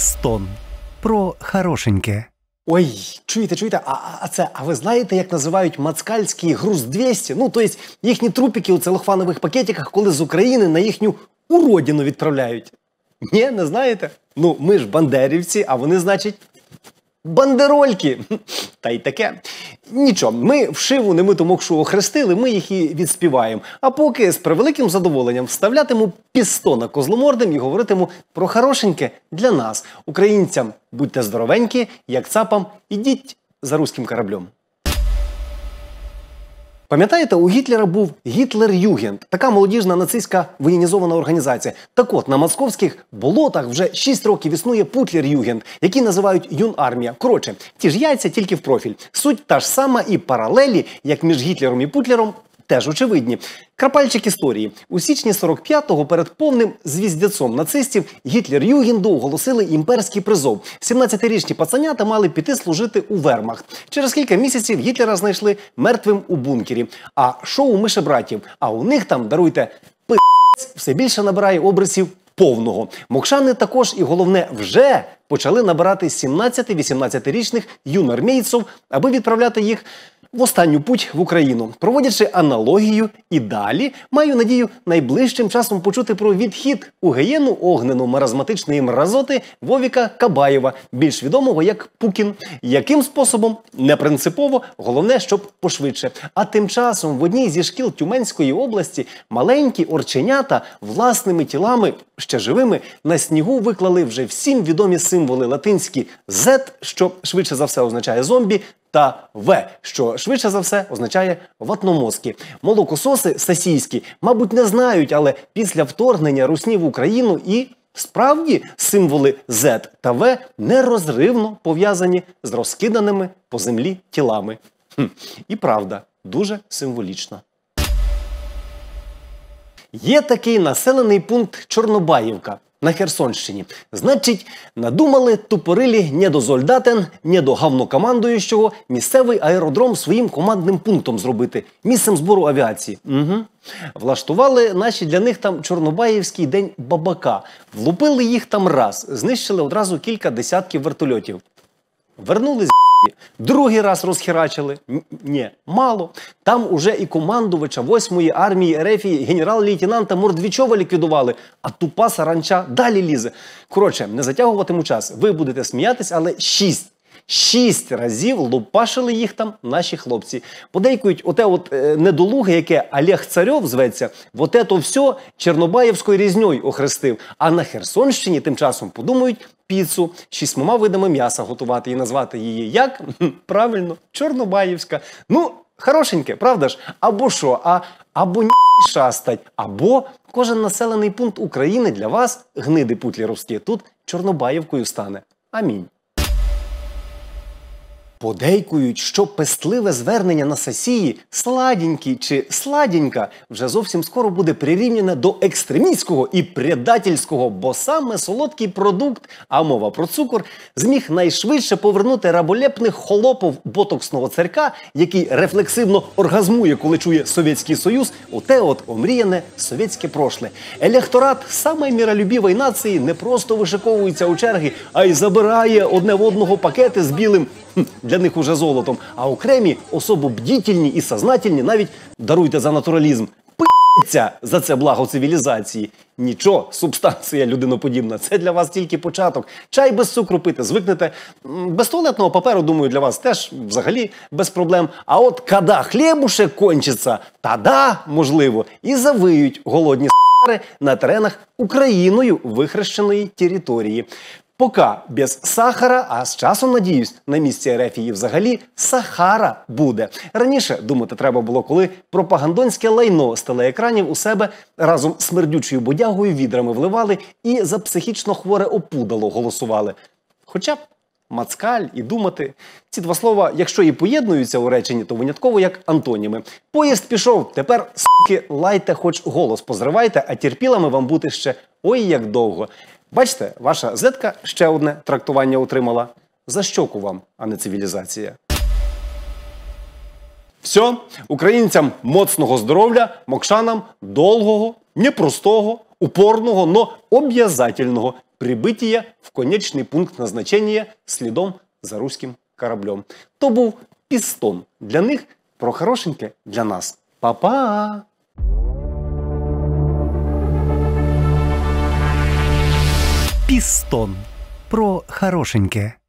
стон про хорошеньке. Ой, чуєте, чуєте, а, а це, а ви знаєте, як називають мацкальський груз 200? Ну, то тобто їхні трупіки у целохванових пакетиках, коли з України на їхню уродіну відправляють. Ні, не знаєте? Ну, ми ж бандерівці, а вони, значить, бандерольки та й таке. Нічого, ми вшиву немиту мокшу охрестили, ми їх і відспіваємо. А поки з превеликим задоволенням вставлятиму пістона козломордим і говоритиму про хорошеньке для нас, українцям. Будьте здоровенькі, як цапам, ідіть за руським кораблем. Пам'ятаєте, у Гітлера був Гітлер-Югент, така молодіжна нацистська воєнізована організація. Так от на московських болотах вже 6 років існує Путлер-Югент, який називають Юнармія. Коротше, ті ж яйця тільки в профіль. Суть та ж сама і паралелі, як між Гітлером і Путлером, теж очевидні. Крапальчик історії у січні 45-го перед повним звіздяцом нацистів Гітлер Югінду оголосили імперський призов. 17-річні пацанята мали піти служити у вермахт. Через кілька місяців Гітлера знайшли мертвим у бункері. А шоу мишебратів. А у них там даруйте пи все більше набирає обрисів повного. Мокшани також і головне вже почали набирати 17-18-річних юнармійців, аби відправляти їх в останню путь в Україну, проводячи аналогію і далі, маю надію найближчим часом почути про відхід у гієну огнену маразматичної мразоти Вовіка Кабаєва, більш відомого як Пукін. Яким способом не принципово, головне, щоб пошвидше. А тим часом в одній зі шкіл Тюменської області маленькі орченята власними тілами, ще живими, на снігу виклали вже всім відомі символи латинські Z, що швидше за все означає зомбі, та В, що швидше за все означає ватномозки. Молокососи сасійські, мабуть, не знають, але після вторгнення русні в Україну і справді символи З та В нерозривно пов'язані з розкиданими по землі тілами. Хм. І правда, дуже символічна. Є такий населений пункт Чорнобаївка на Херсонщині. Значить, надумали тупорилі не до зольдатен, не до гавнокомандуючого місцевий аеродром своїм командним пунктом зробити місцем збору авіації. Угу. Влаштували наші для них там Чорнобаївський день бабака, влупили їх там раз, знищили одразу кілька десятків вертольотів. Вернулись. Другий раз розхерачили. Ні, мало. Там уже і командувача 8-ї армії Рефії генерал-лейтенанта Мордвічова ліквідували, а тупа саранча далі лізе. Коротше, не затягуватиму час. Ви будете сміятись, але шість. Шість разів лупашили їх там наші хлопці. Подейкують оте от е, недолуге, яке Олег Царьов зветься, в оте то все Чорнобаївською різньою охрестив. А на Херсонщині тим часом подумають, піцу шістьма видами м'яса готувати і назвати її як? Правильно, Чорнобаївська. Ну, хорошеньке, правда ж? Або що? А або ні шастать, або кожен населений пункт України для вас, гниди путлі тут Чорнобаївкою стане. Амінь. Подейкують, що пестливе звернення на сесії сладінький чи сладінька вже зовсім скоро буде прирівняне до екстремістського і предательського, бо саме солодкий продукт, а мова про цукор, зміг найшвидше повернути раболепних холопов ботоксного церка, який рефлексивно оргазмує, коли чує Совєтський Союз, у те от омріяне совєтське прошле. Електорат самої міролюбівої нації не просто вишиковується у черги, а й забирає одне в одного пакети з білим для них уже золотом, а окремі особо бдітільні і сознательні навіть даруйте за натуралізм. Ця за це благо цивілізації. Нічого, субстанція людиноподібна. Це для вас тільки початок. Чай без цукру пити, звикнете. Без туалетного паперу, думаю, для вас теж взагалі без проблем. А от када хлібуше кончиться, тада, можливо, і завиють голодні с**ри на теренах Україною вихрещеної території. Поки без сахара, а з часом, надіюсь, на місці РФ її взагалі Сахара буде. Раніше думати треба було, коли пропагандонське лайно з телеекранів у себе разом з смердючою бодягою відрами вливали і за психічно хворе опудало голосували. Хоча б мацкаль і думати. Ці два слова, якщо і поєднуються у реченні, то винятково як антоніми. Поїзд пішов, тепер суки, лайте, хоч голос позривайте, а терпілами вам бути ще ой як довго. Бачите, ваша зетка ще одне трактування отримала. За щоку вам, а не цивілізація. Все, українцям моцного здоров'я, мокшанам довгого, непростого, упорного, но об'язательного прибиття в конечний пункт назначення слідом за руським кораблем. То був пістон для них про хорошеньке для нас. Па-па! Істон про хорошеньке.